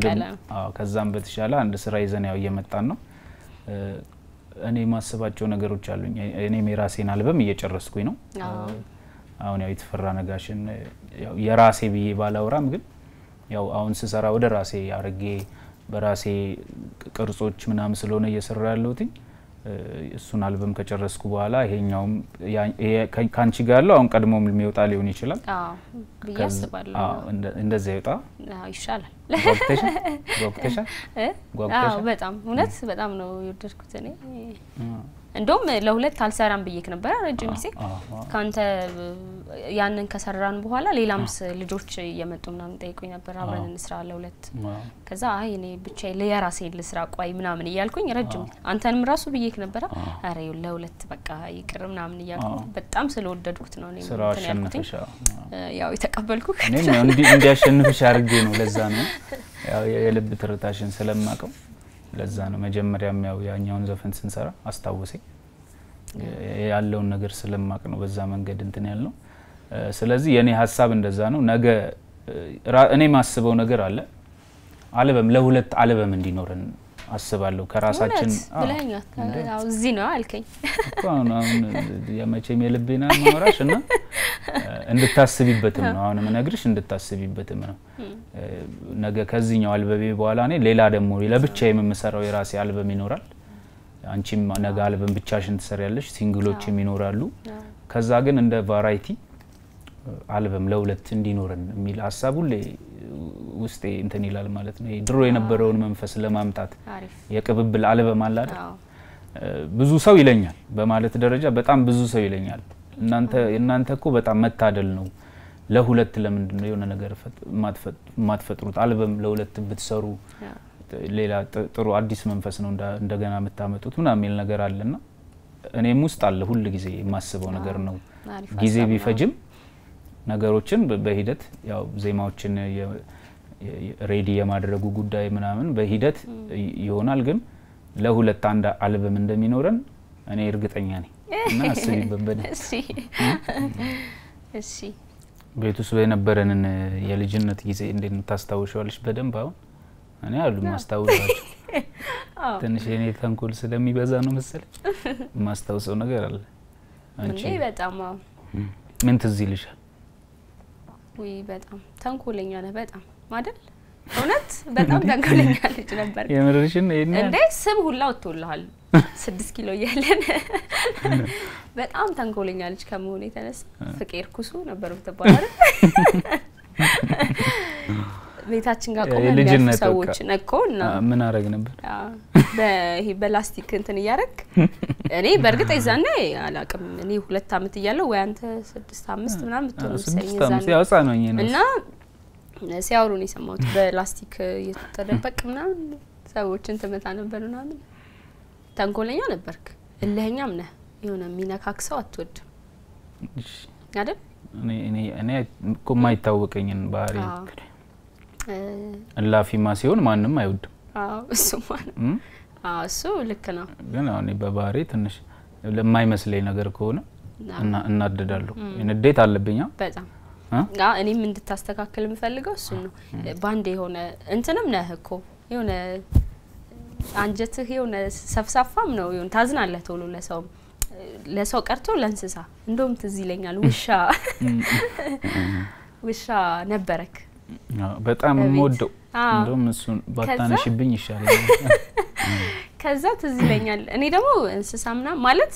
[SPEAKER 3] ከዛም በተሻለ አንድ ስራ ይዘን ያው እየመጣን ነው። እኔ ማስባቸው ነገሮች አሉኝ። እኔም የራሴን አልበም እየጨረስኩኝ ነው። አሁን ያው የተፈራ ነጋሽን የራሴ ብዬ ባላወራም ግን ያው አሁን ስሰራ ወደ ራሴ አርጌ በራሴ ቅርጾች ምናምን ስለሆነ እየሰራ ያለሁትኝ እሱን አልበም ከጨረስኩ በኋላ ይሄኛውም ከአንቺ ጋር ያለው አሁን ቀድሞም የሚወጣ ሊሆን ይችላል
[SPEAKER 2] ብዬ አስባለሁ። እንደዚያ ይወጣ ይሻላል። ጓጉተሻል? <laughs> በጣም እውነት በጣም ነው የወደድኩት እኔ እንደውም ለሁለት አልሰራም ብዬክ ነበረ ረጅም ጊዜ ከአንተ ያንን ከሰራን በኋላ ሌላምስ ልጆች እየመጡ ምናምን ጠይቁኝ ነበር፣ አብረን እንስራ ለሁለት። ከዛ አይ እኔ ብቻ የራሴ ልስራ ቋይ ምናምን እያልኩኝ ረጅም አንተንም ራሱ ብዬክ ነበረ፣ አረ ለሁለት በቃ ይቅር ምናምን እያልኩ በጣም ስለወደድኩት ነው እንትን ያልኩትኝ። ያው የተቀበልኩ እንዲያሸንፍሽ
[SPEAKER 3] አድርጌ ነው። ለዛ ነው ያው የልብ ትርታሽን ስለማቀው ለዛ ነው መጀመሪያም ያው ያኛውን ዘፈን ስንሰራ አስታወሰኝ ያለውን ነገር ስለማቅ ነው በዛ መንገድ እንትን ያለው። ስለዚህ የእኔ ሀሳብ እንደዛ ነው። ነገ እኔ ማስበው ነገር አለ አልበም ለሁለት አልበም እንዲኖረን አስባለሁ። ከራሳችን
[SPEAKER 2] እዚህ ነው አልከኝ
[SPEAKER 3] የመቼም የልቤና ማውራሽ እና እንድታስቢበትም ነው አሁን ምነግርሽ እንድታስቢበትም ነው። ነገ ከዚህኛው አልበሜ በኋላ እኔ ሌላ ደግሞ ለብቻ የምሰራው የራሴ አልበም ይኖራል። አንቺም ነገ አልበም ብቻሽን ትሰሪያለሽ፣ ሲንግሎችም ይኖራሉ። ከዛ ግን እንደ ቫራይቲ አልበም ለሁለት እንዲኖረን የሚል ሀሳብ ሁሌ ውስጤ እንትን ይላል ማለት ነው። ድሮ የነበረውን መንፈስ ለማምጣት የቅብብል አልበም አለ ብዙ ሰው ይለኛል፣ በማለት ደረጃ በጣም ብዙ ሰው ይለኛል። እናንተ እኮ በጣም መታደል ነው። ለሁለት ለምንድን ነው የሆነ ነገር የማትፈጥሩት? አልበም ለሁለት ብትሰሩ ሌላ ጥሩ አዲስ መንፈስ ነው እንደገና የምታመጡት ምናምን የሚል ነገር አለና እኔም ውስጥ አለ ሁል ጊዜ የማስበው ነገር ነው ጊዜ ቢፈጅም ነገሮችን በሂደት ያው ዜማዎችን ሬዲ የማድረጉ ጉዳይ ምናምን በሂደት ይሆናል። ግን ለሁለት አንድ አልበም እንደሚኖረን እኔ እርግጠኛ ነኝ
[SPEAKER 2] እና አስቢበበን <laughs> እሺ
[SPEAKER 3] ቤት ውስጥ የነበረንን የልጅነት ጊዜ እንዴት ነው በደንብ አሁን እኔ አሉ ማስታውሳቸው
[SPEAKER 2] <laughs>
[SPEAKER 1] ትንሽ
[SPEAKER 3] የኔ ተንኮል ስለሚበዛ ነው መሰለኝ <laughs> የማስታውሰው ነገር አለ። አንቺ በጣም ምን ትዝ ይልሻል?
[SPEAKER 2] ውይ በጣም ተንኮለኛ ነህ በጣም ማደል እውነት በጣም ተንኮለኛ ልጅ ነበር። የምርሽን እንዴ ስም ሁላ ወጥቶልሃል። <laughs> ስድስት ኪሎ እያለን <laughs> በጣም ተንኮለኛ ልጅ ከመሆኑ የተነሳ ፍቄር ኩሱ ነበር ምትባል <laughs> ቤታችን ጋር ቆመን ልጅነት ሰዎች ነኮ እና
[SPEAKER 3] ምን አረግ ነበር
[SPEAKER 2] ይሄ በላስቲክ እንትን እያረግ <laughs> እኔ በእርግጥ የዛኔ አላቅም። እኔ ሁለት አመት እያለሁ ወይ አንተ ስድስት አምስት ምናምን ብትሆን መሰለኝ እና ሲያወሩን የሰማሁት በላስቲክ እየተደበቅ ምናምን ሰዎችን ትመታ ነበር ምናምን። ተንኮለኛ ነበርክ፣ እልህኛም ነህ። የሆነ የሚነካክ ሰው አትወድም አይደል?
[SPEAKER 3] እኔ እኔ እኔ እኮ የማይታወቀኝን ባህሪ እላፊማ ሲሆን ማንም አይወድም።
[SPEAKER 2] እሱ ልክ ነው።
[SPEAKER 3] ግን አሁን በባህሪ ትንሽ ለማይመስለኝ ነገር ከሆነ
[SPEAKER 2] እናደዳለሁ።
[SPEAKER 3] ንዴት አለብኛ
[SPEAKER 2] በጣም እኔም እንድታስተካክል የምፈልገው እሱ ነው። በአንድ የሆነ እንትንም ነህ እኮ የሆነ አንጀትህ የሆነ ሰፍሳፋም ነው የሆነ ታዝናለህ ቶሎ ለሰውም ለሰው ቀርቶ ለእንስሳ እንደውም ትዝ ይለኛል ውሻ ውሻ ነበረክ
[SPEAKER 3] በጣም የምወደው እንደውም እሱን ባታነሽብኝ ይሻላል።
[SPEAKER 2] <laughs> ከዛ ትዝ ይለኛል። እኔ ደግሞ እንስሳ ምናምን ማለት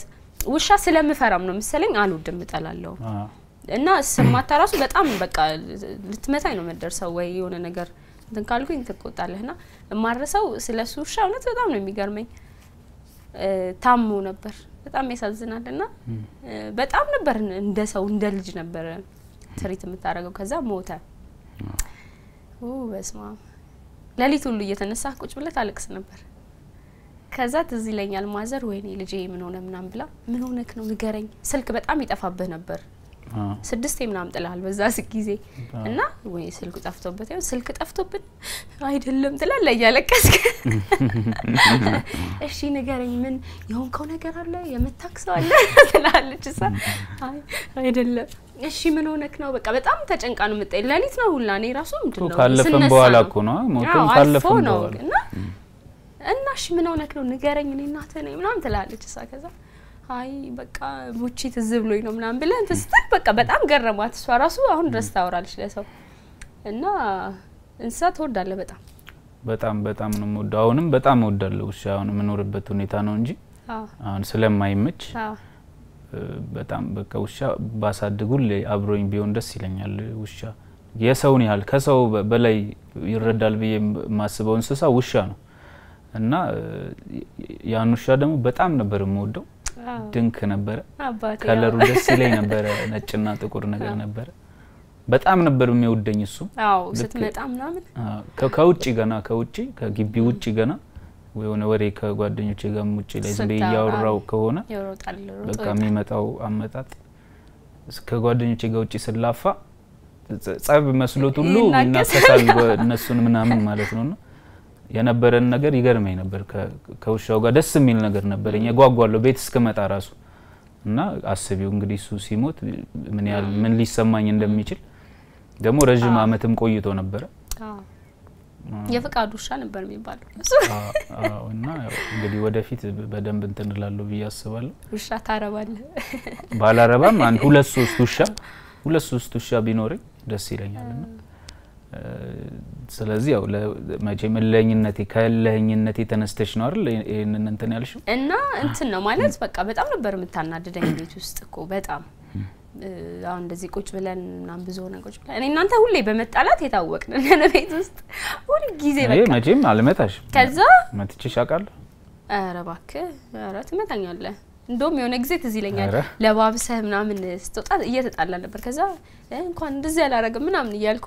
[SPEAKER 2] ውሻ ስለምፈራም ነው መሰለኝ አልወድም፣ እጠላለሁ እና ስማታ ራሱ በጣም በቃ ልትመታኝ ነው የምትደርሰው ወይ የሆነ ነገር እንትን ካልኩኝ ትቆጣለህ። እና የማረሰው ስለ እሱ ውሻ እውነት በጣም ነው የሚገርመኝ። ታሞ ነበር፣ በጣም ያሳዝናል። እና በጣም ነበር እንደ ሰው እንደ ልጅ ነበረ ትሪት የምታደርገው። ከዛ ሞተ። በስማ ሌሊት ሁሉ እየተነሳ ቁጭ ብለ ታለቅስ ነበር። ከዛ ትዝ ይለኛል ማዘር ወይኔ ልጄ ምን ሆነ ምናምን ብላ ምን ሆነክ ነው ንገረኝ፣ ስልክ በጣም ይጠፋብህ ነበር ስድስት ምናምን ጥላል በዛ ጊዜ እና ወይ ስልኩ ጠፍቶበት ይሁን ስልክ ጠፍቶብን አይደለም ትላለህ እያለቀስክ። እሺ ንገረኝ፣ ምን የሆንከው ነገር አለ የምታክሰው አለ ትላለች። እሷ አይደለም እሺ ምን ሆነክ ነው? በቃ በጣም ተጨንቃ ነው የምጠይቅ። ለሊት ነው ሁላ እኔ ራሱ ምንድን ነው ካለፈን በኋላ እኮ
[SPEAKER 3] ነው ሞቱም ካለፈን በኋላ እና
[SPEAKER 2] እና እሺ ምን ሆነክ ነው ንገረኝ፣ እኔ እናትህ ነኝ ምናምን ትላለች እሷ ከዛ አይ በቃ ሞቼ ትዝ ብሎኝ ነው ምናምን ብለን ስትል በቃ በጣም ገረማት። እሷ ራሱ አሁን ድረስ ታወራለች ለሰው እና እንስሳ ትወዳለህ በጣም
[SPEAKER 3] በጣም በጣም ነው የምወደው። አሁንም በጣም እወዳለሁ ውሻ። አሁን የምኖርበት ሁኔታ ነው እንጂ አሁን ስለማይመች በጣም በቃ ውሻ ባሳድጉ አብሮኝ ቢሆን ደስ ይለኛል። ውሻ የሰውን ያህል ከሰው በላይ ይረዳል ብዬ የማስበው እንስሳ ውሻ ነው እና ያን ውሻ ደግሞ በጣም ነበር የምወደው። ድንክ ነበረ።
[SPEAKER 2] ከለሩ ደስ ይለኝ <laughs> ነበረ።
[SPEAKER 3] ነጭና ጥቁር ነገር ነበረ። በጣም ነበር የሚወደኝ እሱ።
[SPEAKER 2] ስትመጣ ምናምን
[SPEAKER 3] ከውጭ ገና ከውጭ ከግቢ ውጭ ገና የሆነ ወሬ ከጓደኞች ጋር ውጭ ላይ ዝም ብዬ እያወራው ከሆነ በቃ የሚመጣው አመጣጥ ከጓደኞቼ ጋር ውጭ ስላፋ ጸብ መስሎት ሁሉ እናሰሳል እነሱን ምናምን ማለት ነው ና የነበረን ነገር ይገርመኝ ነበር። ከውሻው ጋር ደስ የሚል ነገር ነበረኝ። የጓጓለሁ ቤት እስክመጣ ራሱ እና አስቢው እንግዲህ እሱ ሲሞት ምን ያህል ምን ሊሰማኝ እንደሚችል ደግሞ ረዥም አመትም ቆይቶ ነበረ።
[SPEAKER 2] የፍቃዱ ውሻ ነበር የሚባለው እና
[SPEAKER 3] እንግዲህ ወደፊት በደንብ እንትን እላለሁ ብዬ አስባለሁ።
[SPEAKER 2] ውሻ ታረባለ
[SPEAKER 1] ባላረባም
[SPEAKER 3] አንድ ሁለት ሶስት ውሻ <laughs> ሁለት ሶስት ውሻ ቢኖረኝ ደስ ይለኛል ና ስለዚህ ያው መቼም እልህኝነቴ ከእልህኝነቴ ተነስተሽ ነው አይደል ይህንን እንትን ያልሽው
[SPEAKER 2] እና እንትን ነው ማለት በቃ በጣም ነበር የምታናድደኝ ቤት ውስጥ እኮ በጣም አሁን እንደዚህ ቁጭ ብለን ምናምን ብዙ ሆነ ቁጭ ብለን እኔ እናንተ ሁሌ በመጣላት የታወቅን ነን ቤት ውስጥ ሁልጊዜ ጊዜ በቃ
[SPEAKER 3] መቼም አልመታሽ ከዛ መትችሽ አውቃለሁ
[SPEAKER 2] ኧረ እባክህ ኧረ ትመታኛለህ እንደውም የሆነ ጊዜ ትዝ ይለኛል ለባብሰህ ምናምን ስትወጣ እየተጣላ ነበር። ከዛ እንኳን እንደዚህ አላረግም ምናምን እያልኩ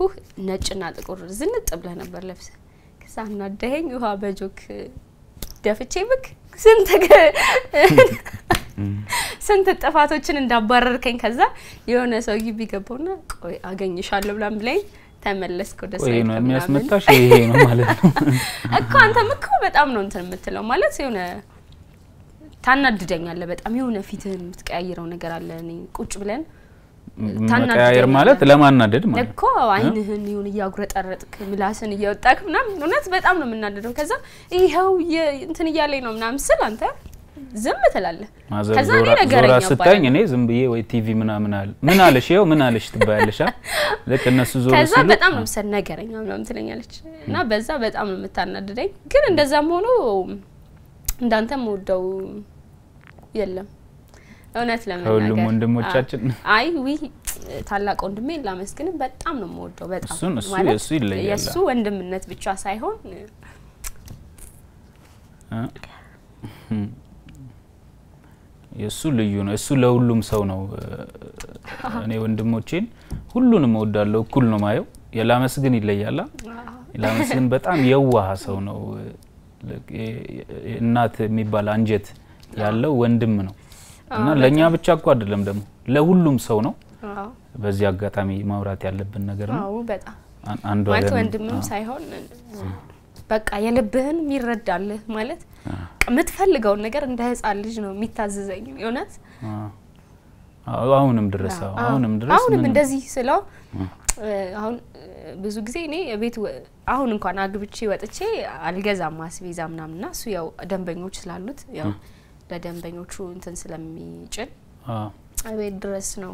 [SPEAKER 2] ነጭና ጥቁር ዝንጥ ብለህ ነበር ለብሰህ። ከዛ እናደኸኝ ውሃ በጆክ ደፍቼ ብክ ስንት <laughs> ስንት ጥፋቶችን እንዳባረርከኝ። ከዛ የሆነ ሰው ግቢ ገባውና ቆይ አገኝሻለሁ ብላም ብለኝ ተመለስክ ወደ ሳይድ ነው የሚያስመጣሽ። ይሄ ነው ማለት ነው <laughs> እኮ አንተም እኮ በጣም ነው እንትን የምትለው ማለት የሆነ ታናድደኛለህ በጣም የሆነ ፊትህን የምትቀያይረው ነገር አለ። እኔ ቁጭ ብለን
[SPEAKER 3] መቀያየር ማለት ለማናደድ ማለት እኮ
[SPEAKER 2] አይንህን ይሁን እያጉረጠረጥክ ምላስን እያወጣክ ምናምን እውነት በጣም ነው የምናደደው። ከዛ ይኸው እንትን እያለኝ ነው ምናምን ስል አንተ ዝም ትላለህ።
[SPEAKER 3] ከዛ እኔ ስታኝ እኔ ዝም ብዬ ወይ ቲቪ ምናምን አለ ምን አለሽ ይኸው ምን አለሽ ትባያለሻ። ልክ እነሱ ዞ ከዛ በጣም ነው
[SPEAKER 2] ምሰል ነገረኛ ምናምን ትለኛለች እና በዛ በጣም ነው የምታናድደኝ። ግን እንደዛም ሆኖ እንዳንተም ወደው የለም እውነት ለመናገር ወንድሞቻችን አይ ዊ ታላቅ ወንድሜ ላመስግን በጣም ነው የምወደው። በጣም እሱ እሱ ይለያል። ወንድምነት ብቻ ሳይሆን
[SPEAKER 3] የእሱ ልዩ ነው። እሱ ለሁሉም ሰው ነው። እኔ ወንድሞቼን ሁሉንም እወዳለሁ፣ እኩል ነው ማየው። የላመስግን ይለያላ።
[SPEAKER 1] ላመስግን በጣም
[SPEAKER 3] የዋሃ ሰው ነው። እናት የሚባል አንጀት ያለው ወንድም ነው እና ለእኛ ብቻ እኮ አይደለም ደግሞ ለሁሉም ሰው ነው። በዚህ አጋጣሚ ማውራት ያለብን ነገር ነው። አዎ
[SPEAKER 2] በጣም አንዱ ማለት ወንድምም ሳይሆን በቃ የልብህን የሚረዳልህ ማለት የምትፈልገውን ነገር እንደ ህፃን ልጅ ነው የሚታዘዘኝ እውነት
[SPEAKER 3] አሁንም ድረስ አሁንም ድረስ አሁንም እንደዚህ
[SPEAKER 2] ስለው አሁን ብዙ ጊዜ እኔ ቤት አሁን እንኳን አግብቼ ወጥቼ አልገዛም አስቤዛ እና እሱ ያው ደንበኞች ስላሉት ያው ለደንበኞቹ እንትን ስለሚጭን ቤት ድረስ ነው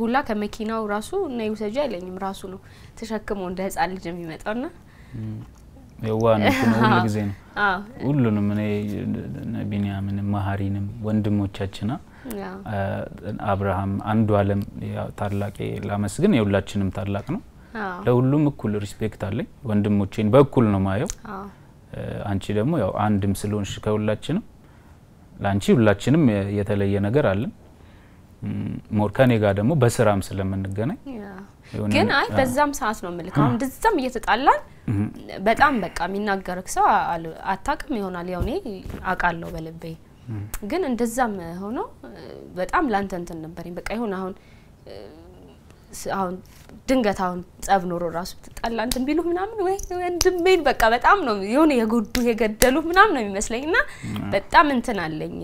[SPEAKER 2] ሁላ ከመኪናው ራሱ እና ይውሰጂ አይለኝም። ራሱ ነው ተሸክሞ እንደ ህፃን ልጅ የሚመጣው ና
[SPEAKER 3] የዋ ነው ሁሉ ጊዜ ነው ሁሉንም እኔ ቢንያምንም መሀሪንም ወንድሞቻችንና አብርሃም አንዱ አለም ታላቄ ላመስግን የሁላችንም ታላቅ ነው። ለሁሉም እኩል ሪስፔክት አለኝ። ወንድሞቼን በእኩል ነው ማየው። አንቺ ደግሞ ያው አንድም ስለሆንሽ ከሁላችንም ለአንቺ ሁላችንም የተለየ ነገር አለን። ሞር ከኔ ጋር ደግሞ በስራም ስለምንገናኝ ግን አይ በዛም
[SPEAKER 2] ሰዓት ነው ምልክ አሁን እንደዛም እየተጣላን በጣም በቃ የሚናገርክ ሰው አታቅም ይሆናል ያው እኔ አውቃለሁ በልቤ ግን እንደዛም ሆኖ በጣም ላንተ እንትን ነበረኝ በቃ ይሁን አሁን አሁን ድንገት አሁን ጸብ ኖሮ ራሱ ብትጣላ እንትን ቢሉ ምናምን ወይ ወንድሜን በቃ በጣም ነው የሆነ የጎዱ የገደሉ ምናምን ነው የሚመስለኝ እና በጣም እንትን አለኝ።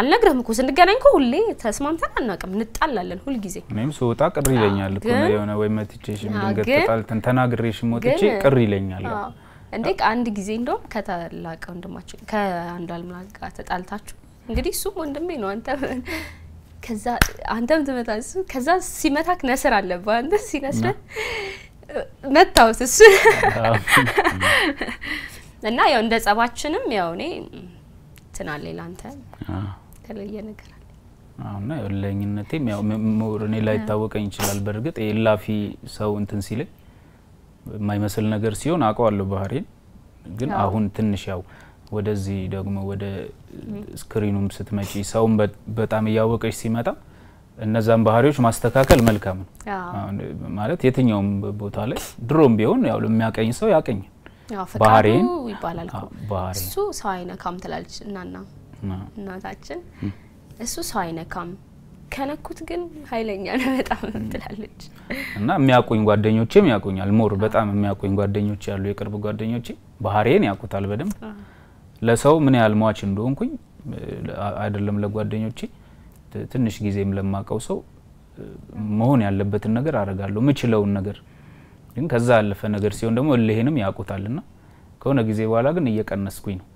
[SPEAKER 2] አልነግርህም እኮ ስንገናኝ እኮ ሁሌ ተስማምተን አናውቅም፣ እንጣላለን ሁልጊዜ።
[SPEAKER 3] እኔም ስወጣ ቅር ይለኛል እኮ የሆነ ወይ መትቼሽም ድንገት ተጣልተን ተናግሬሽም ወጥቼ ቅር ይለኛል።
[SPEAKER 2] እንዴ አንድ ጊዜ እንደውም ከተላቀ ወንድማችን ከአንዷ አልምላ ጋር ተጣልታችሁ እንግዲህ እሱም ወንድሜ ነው አንተ ከዛ አንተም ትመታ እሱ ከዛ ሲመታክ ነስር አለብህ አንተ ሲነስረ መታወት እሱ እና ያው እንደ ጸባችንም ያው እኔ ትናል ላንተ የተለየ ነገር
[SPEAKER 1] አለ
[SPEAKER 3] እና ያው ምሁር እኔ ላይታወቀኝ ይችላል። በእርግጥ የላፊ ሰው እንትን ሲለኝ የማይመስል ነገር ሲሆን አውቀዋለሁ ባህሪን ግን አሁን ትንሽ ያው ወደዚህ ደግሞ ወደ ስክሪኑም ስትመጪ ሰውም በጣም እያወቀች ሲመጣ እነዛን ባህሪዎች ማስተካከል መልካም ነው ማለት የትኛውም ቦታ ላይ ድሮም ቢሆን ያው የሚያቀኝ ሰው ያቀኝ
[SPEAKER 2] ባህሪን ይባላል። ባህሪ እሱ ሰው አይነካም ትላለች እናና እናታችን። እሱ ሰው አይነካም ከነኩት ግን ኃይለኛ ነው በጣም ትላለች።
[SPEAKER 3] እና የሚያውቁኝ ጓደኞቼም ያውቁኛል። ሞር በጣም የሚያውቁኝ ጓደኞቼ ያሉ የቅርብ ጓደኞቼ ባህሬን ያውቁታል በደንብ ለሰው ምን ያህል ሟች እንደሆንኩኝ አይደለም ለጓደኞቼ ትንሽ ጊዜም ለማቀው ሰው መሆን ያለበትን ነገር አረጋለሁ ምችለውን ነገር ግን ከዛ ያለፈ ነገር ሲሆን ደግሞ እልህንም ያውቁታልና ከሆነ ጊዜ በኋላ ግን እየቀነስኩኝ ነው